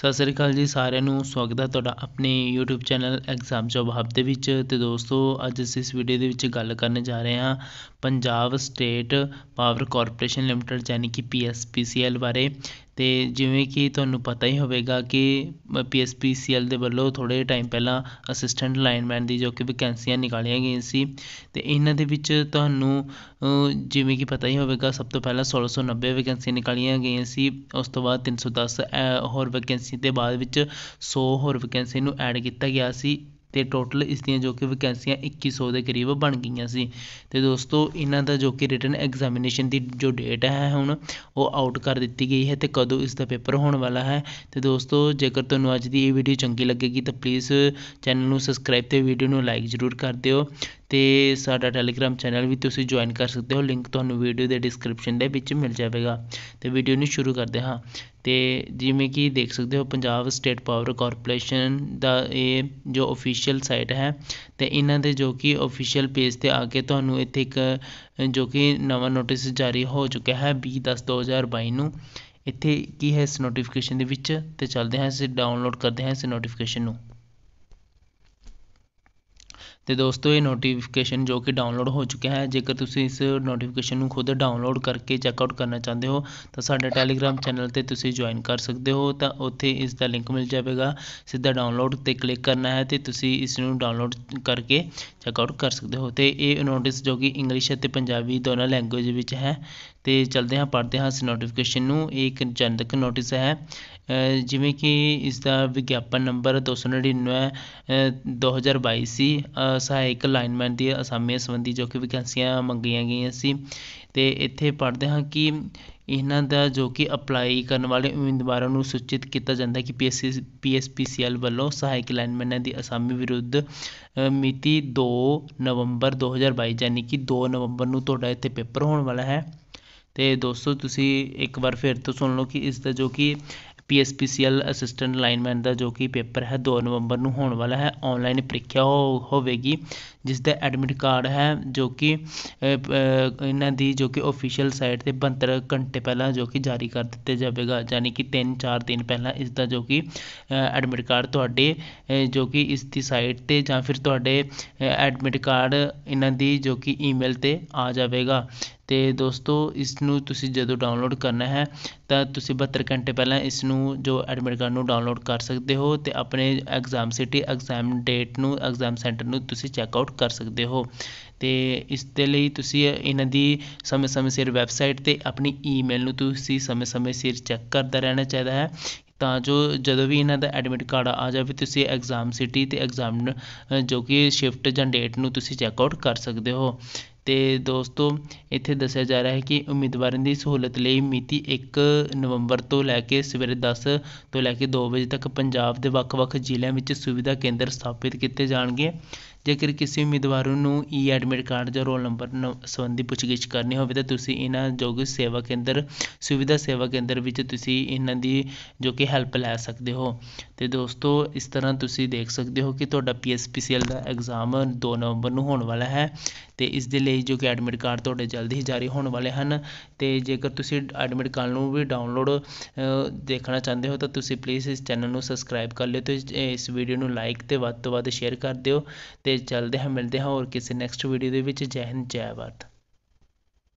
ਸਤਿ ਸ੍ਰੀ ਅਕਾਲ ਜੀ ਸਾਰਿਆਂ ਨੂੰ ਸਵਾਗਤ ਹੈ ਤੁਹਾਡਾ ਆਪਣੇ YouTube channel exam job hub ਦੇ ਵਿੱਚ ਤੇ ਦੋਸਤੋ ਅੱਜ ਅਸੀਂ ਇਸ ਵੀਡੀਓ ਦੇ ਵਿੱਚ ਗੱਲ ਕਰਨ ਜਾ ਰਹੇ ਹਾਂ Punjab state power corporation limited ਯਾਨੀ ਕਿ PSPCL ਬਾਰੇ ਅਤੇ ਜਿਵੇਂ ਕਿ ਤੁਹਾਨੂੰ ਪਤਾ ਹੀ ਹੋਵੇਗਾ ਕਿ ਪੀ ਪੀ ਸੀ ਦੇ ਵੱਲੋਂ ਥੋੜ੍ਹੇ ਟਾਈਮ ਪਹਿਲਾਂ ਅਸਿਸਟੈਂਟ ਲਾਈਨਮੈਨ ਦੀ ਜੋ ਕਿ ਵਕੈਂਸੀਆਂ ਨਿਕਾਲੀਆਂ ਗਈਆਂ ਸੀ ਅਤੇ ਇਹਨਾਂ ਦੇ ਵਿੱਚ ਤੁਹਾਨੂੰ ਜਿਵੇਂ ਕਿ ਪਤਾ ਹੀ ਹੋਵੇਗਾ ਸਭ ਤੋਂ ਪਹਿਲਾਂ 1690 ਸੌ ਨੱਬੇ ਵਕੈਂਸੀਆਂ ਨਿਕਾਲੀਆਂ ਗਈਆਂ ਸੀ ਉਸ ਤੋਂ ਬਾਅਦ ਤਿੰਨ ਸੌ ਦਸ ਹੋਰ ਵਕੈਂਸੀ ਅਤੇ ਬਾਅਦ ਵਿੱਚ ਸੌ ਹੋਰ ਵਕੈਂਸੀ ਨੂੰ ਐਡ ਕੀਤਾ ਗਿਆ ਸੀ ਅਤੇ ਟੋਟਲ ਇਸ ਦੀਆਂ ਜੋ ਕਿ ਵੈਕੈਂਸੀਆਂ ਇੱਕੀ ਸੌ ਦੇ ਕਰੀਬ ਬਣ ਗਈਆਂ ਸੀ ਅਤੇ ਦੋਸਤੋ ਇਹਨਾਂ ਦਾ ਜੋ ਕਿ ਰਿਟਨ ਐਗਜ਼ਾਮੀਨੇਸ਼ਨ ਦੀ ਜੋ ਡੇਟ ਹੈ ਹੁਣ ਉਹ ਆਊਟ ਕਰ ਦਿੱਤੀ ਗਈ ਹੈ ਅਤੇ ਕਦੋਂ ਇਸ ਦਾ ਪੇਪਰ ਹੋਣ ਵਾਲਾ ਹੈ ਅਤੇ ਦੋਸਤੋ ਜੇਕਰ ਤੁਹਾਨੂੰ ਅੱਜ ਦੀ ਇਹ ਵੀਡੀਓ ਚੰਗੀ ਲੱਗੇਗੀ ਤਾਂ ਪਲੀਜ਼ ਚੈਨਲ ਨੂੰ ਸਬਸਕ੍ਰਾਈਬ ਅਤੇ ਵੀਡੀਓ ਨੂੰ ਲਾਈਕ ਜ਼ਰੂਰ ਕਰ ਦਿਓ ਅਤੇ ਸਾਡਾ ਟੈਲੀਗ੍ਰਾਮ ਚੈਨਲ ਵੀ ਤੁਸੀਂ ਜੁਆਇਨ ਕਰ ਸਕਦੇ ਹੋ ਲਿੰਕ ਤੁਹਾਨੂੰ ਵੀਡੀਓ ਦੇ ਡਿਸਕ੍ਰਿਪਸ਼ਨ ਦੇ ਵਿੱਚ ਮਿਲ ਜਾਵੇਗਾ ਅਤੇ ਵੀਡੀਓ ਨੂੰ ਸ਼ੁਰੂ ਕਰਦੇ ਹਾਂ ਅਤੇ ਜਿਵੇਂ ਕਿ ਦੇਖ ਸਕਦੇ ਹੋ ਪੰਜਾਬ ਸਟੇਟ ਪਾਵਰ ਕਾਰਪੋਰੇਸ਼ਨ ਦਾ ਇਹ ਜੋ ਅਫੀਸ਼ੀਅਲ ਸਾਈਟ ਹੈ ਅਤੇ ਇਹਨਾਂ ਦੇ ਜੋ ਕਿ ਅਫੀਸ਼ੀਅਲ ਪੇਜ 'ਤੇ ਆ ਕੇ ਤੁਹਾਨੂੰ ਇੱਥੇ ਇੱਕ ਜੋ ਕਿ ਨਵਾਂ ਨੋਟਿਸ ਜਾਰੀ ਹੋ ਚੁੱਕਿਆ ਹੈ ਵੀਹ ਦਸ ਦੋ ਹਜ਼ਾਰ ਬਾਈ ਨੂੰ ਇੱਥੇ ਕੀ ਹੈ ਇਸ ਨੋਟੀਫਿਕੇਸ਼ਨ ਦੇ ਵਿੱਚ ਅਤੇ ਚੱਲਦੇ ਹਾਂ ਅਸੀਂ ਡਾਊਨਲੋਡ ਕਰਦੇ ਹਾਂ ਇਸ ਨੋਟੀਫਿਕੇਸ਼ਨ ਨੂੰ ਤੇ ਦੋਸਤੋ ਇਹ ਨੋਟੀਫਿਕੇਸ਼ਨ ਜੋ ਕਿ ਡਾਊਨਲੋਡ ਹੋ ਚੁੱਕਿਆ ਹੈ ਜੇਕਰ ਤੁਸੀਂ ਇਸ ਨੋਟੀਫਿਕੇਸ਼ਨ ਨੂੰ ਖੁਦ ਡਾਊਨਲੋਡ ਕਰਕੇ ਚੈੱਕ ਆਊਟ ਕਰਨਾ ਚਾਹੁੰਦੇ ਹੋ ਤਾਂ ਸਾਡੇ ਟੈਲੀਗ੍ਰਾਮ ਚੈਨਲ 'ਤੇ ਤੁਸੀਂ ਜੁਆਇਨ ਕਰ ਸਕਦੇ ਹੋ ਤਾਂ ਉੱਥੇ ਇਸ ਦਾ ਲਿੰਕ ਮਿਲ ਜਾਵੇਗਾ ਸਿੱਧਾ ਡਾਊਨਲੋਡ 'ਤੇ ਕਲਿੱਕ ਕਰਨਾ ਹੈ ਤੇ ਤੁਸੀਂ ਇਸ ਨੂੰ ਡਾਊਨਲੋਡ ਕਰਕੇ ਚੈੱਕ ਆਊਟ ਕਰ ਸਕਦੇ ਹੋ ਤੇ ਇਹ ਨੋਟਿਸ ਜੋ ਕਿ ਇੰਗਲਿਸ਼ ਅਤੇ ਪੰਜਾਬੀ ਦੋਨਾਂ ਲੈਂਗੁਏਜ ਵਿੱਚ ਹੈ ਤੇ ਚਲਦੇ ਹਾਂ ਪੜ੍ਹਦੇ ਹਾਂ ਇਸ ਨੋਟੀਫਿਕੇਸ਼ਨ ਨੂੰ ਇਹ ਇੱਕ ਜਨਤਕ ਨੋਟਿਸ ਹੈ ਜਿਵੇਂ ਕਿ ਇਸ ਦਾ ਵਿਗਿਆਪਨ ਨੰਬਰ 299 2022 ਸੀ ਸਹਾਇਕ ਅਲਾਈਨਮੈਂਟ ਦੀ ਅਸਾਮੀ ਸੰਬੰਧੀ ਜੋ ਕਿ ਵਿਕਾਸੀਆਂ ਮੰਗੀਆਂ ਗਈਆਂ ਸੀ ਤੇ ਇੱਥੇ ਪੜ੍ਹਦੇ ਹਾਂ ਕਿ ਇਹਨਾਂ ਦਾ ਜੋ ਕਿ ਅਪਲਾਈ ਕਰਨ ਵਾਲੇ ਉਮੀਦਵਾਰਾਂ ਨੂੰ ਸੂਚਿਤ ਕੀਤਾ ਜਾਂਦਾ ਹੈ ਕਿ ਪੀਐਸਸੀ ਪੀਐਸਪੀਸੀਐਲ ਵੱਲੋਂ ਸਹਾਇਕ ਅਲਾਈਨਮੈਂਟ ਦੀ ਅਸਾਮੀ ਵਿਰੁੱਧ ਮਿਤੀ 2 ਨਵੰਬਰ 2022 ਯਾਨੀ ਕਿ 2 ਨਵੰਬਰ ਨੂੰ ਤੁਹਾਡਾ ਇੱਥੇ ਪੇਪਰ ਹੋਣ ਵਾਲਾ ਹੈ ਤੇ ਦੋਸਤੋ ਤੁਸੀਂ ਇੱਕ ਵਾਰ ਫਿਰ ਤੋਂ ਸੁਣ ਲਓ ਕਿ ਇਸ ਦਾ ਜੋ ਕਿ ਪੀ ਅਸਿਸਟੈਂਟ ਲਾਈਨਮੈਨ ਦਾ ਜੋ ਕਿ ਪੇਪਰ ਹੈ 2 ਨਵੰਬਰ ਨੂੰ ਹੋਣ ਵਾਲਾ ਹੈ ਆਨਲਾਈਨ ਪ੍ਰੀਖਿਆ ਹੋਵੇਗੀ ਜਿਸ ਦਾ ਐਡਮਿਟ ਕਾਰਡ ਹੈ ਜੋ ਕਿ ਇਹਨਾਂ ਦੀ ਜੋ ਕਿ ਆਫੀਸ਼ੀਅਲ ਸਾਈਟ 'ਤੇ ਬਹੱਤਰ ਘੰਟੇ ਪਹਿਲਾਂ ਜੋ ਕਿ ਜਾਰੀ ਕਰ ਦਿੱਤੇ ਜਾਵੇਗਾ ਯਾਨੀ ਕਿ ਤਿੰਨ ਚਾਰ ਦਿਨ ਪਹਿਲਾਂ ਇਸ ਦਾ ਜੋ ਕਿ ਐਡਮਿਟ ਕਾਰਡ ਤੁਹਾਡੇ ਜੋ ਕਿ ਇਸ ਦੀ ਸਾਈਟ 'ਤੇ ਜਾਂ ਫਿਰ ਤੁਹਾਡੇ ਐਡਮਿਟ ਕਾਰਡ ਇਹਨਾਂ ਦੀ ਜੋ ਕਿ ਈਮੇਲ 'ਤੇ ਆ ਜਾਵੇਗਾ ਅਤੇ ਦੋਸਤੋ ਇਸ ਨੂੰ ਤੁਸੀਂ ਜਦੋਂ ਡਾਊਨਲੋਡ ਕਰਨਾ ਹੈ ਤਾਂ ਤੁਸੀਂ ਬਹੱਤਰ ਘੰਟੇ ਪਹਿਲਾਂ ਇਸ ਨੂੰ ਜੋ ਐਡਮਿਟ ਕਾਰਡ ਨੂੰ ਡਾਊਨਲੋਡ ਕਰ ਸਕਦੇ ਹੋ ਅਤੇ ਆਪਣੇ ਐਗਜ਼ਾਮ ਸਿਟੀ ਐਗਜ਼ਾਮ ਡੇਟ ਨੂੰ ਐਗਜ਼ਾਮ ਸੈਂਟਰ ਨੂੰ ਤੁਸੀਂ ਚੈੱਕਆਊਟ ਕਰ ਸਕਦੇ ਹੋ ਅਤੇ ਇਸ ਦੇ ਲਈ ਤੁਸੀਂ ਇਹਨਾਂ ਦੀ ਸਮੇਂ ਸਮੇਂ ਸਿਰ ਵੈਬਸਾਈਟ 'ਤੇ ਆਪਣੀ ਈਮੇਲ ਨੂੰ ਤੁਸੀਂ ਸਮੇਂ ਸਮੇਂ ਸਿਰ ਚੈੱਕ ਕਰਦਾ ਰਹਿਣਾ ਚਾਹੀਦਾ ਹੈ ਤਾਂ ਜੋ ਜਦੋਂ ਵੀ ਇਹਨਾਂ ਦਾ ਐਡਮਿਟ ਕਾਰਡ ਆ ਜਾਵੇ ਤੁਸੀਂ ਐਗਜ਼ਾਮ ਸਿਟੀ ਅਤੇ ਐਗਜ਼ਾਮ ਜੋ ਕਿ ਸ਼ਿਫਟ ਜਾਂ ਡੇਟ ਨੂੰ ਤੁਸੀਂ ਚੈੱਕਆਊਟ ਕਰ ਸਕਦੇ ਹੋ ਅਤੇ ਦੋਸਤੋ ਇੱਥੇ ਦੱਸਿਆ ਜਾ ਰਿਹਾ ਹੈ ਕਿ ਉਮੀਦਵਾਰਾਂ ਦੀ ਸਹੂਲਤ ਲਈ ਮਿਤੀ 1 ਨਵੰਬਰ ਤੋਂ ਲੈ ਕੇ ਸਵੇਰੇ 10 ਤੋਂ ਲੈ ਕੇ 2 ਵਜੇ ਤੱਕ ਪੰਜਾਬ ਦੇ ਵੱਖ-ਵੱਖ ਜ਼ਿਲ੍ਹਿਆਂ ਵਿੱਚ ਸੁਵਿਧਾ ਕੇਂਦਰ ਸਥਾਪਿਤ ਕੀਤੇ ਜਾਣਗੇ ਜੇਕਰ ਕਿਸੇ ਉਮੀਦਵਾਰ ਨੂੰ ਈ ਐਡਮਿਟ ਕਾਰਡ ਜਾਂ ਰੋਲ ਨੰਬਰ ਨ ਸੰਬੰਧੀ ਪੁੱਛਗਿੱਛ ਕਰਨੀ ਹੋਵੇ ਤਾਂ ਤੁਸੀਂ ਇਹਨਾਂ ਯੋਗ ਸੇਵਾ ਕੇਂਦਰ ਸੁਵਿਧਾ ਸੇਵਾ ਕੇਂਦਰ ਵਿੱਚ ਤੁਸੀਂ ਇਹਨਾਂ ਦੀ ਜੋ ਕਿ ਹੈਲਪ ਲੈ ਸਕਦੇ ਹੋ ਅਤੇ ਦੋਸਤੋ ਇਸ ਤਰ੍ਹਾਂ ਤੁਸੀਂ ਦੇਖ ਸਕਦੇ ਹੋ ਕਿ ਤੁਹਾਡਾ ਪੀ ਪੀ ਸੀ ਦਾ ਐਗਜ਼ਾਮ ਦੋ ਨਵੰਬਰ ਨੂੰ ਹੋਣ ਵਾਲਾ ਹੈ ਅਤੇ ਇਸ ਦੇ ਲਈ ਜੋ ਕਿ ਐਡਮਿਟ ਕਾਰਡ ਤੁਹਾਡੇ ਜਲਦੀ ਹੀ ਜਾਰੀ ਹੋਣ ਵਾਲੇ ਹਨ ਅਤੇ ਜੇਕਰ ਤੁਸੀਂ ਐਡਮਿਟ ਕਾਰਡ ਨੂੰ ਵੀ ਡਾਊਨਲੋਡ ਦੇਖਣਾ ਚਾਹੁੰਦੇ ਹੋ ਤਾਂ ਤੁਸੀਂ ਪਲੀਜ਼ ਇਸ ਚੈਨਲ ਨੂੰ ਸਬਸਕ੍ਰਾਈਬ ਕਰ ਲਿਓ ਅਤੇ ਇਸ ਵੀਡੀਓ ਨੂੰ ਲਾਈਕ ਅਤੇ ਵੱਧ ਤੋਂ ਵੱਧ ਸ਼ੇਅਰ ਕਰ ਦਿਓ ਅਤੇ ਤੇ ਚਲਦੇ ਹਾਂ ਮਿਲਦੇ ਹਾਂ ਹੋਰ ਕਿਸੇ ਨੈਕਸਟ ਵੀਡੀਓ ਦੇ ਵਿੱਚ ਜੈ ਹਿੰਦ ਜੈ ਭਾਰਤ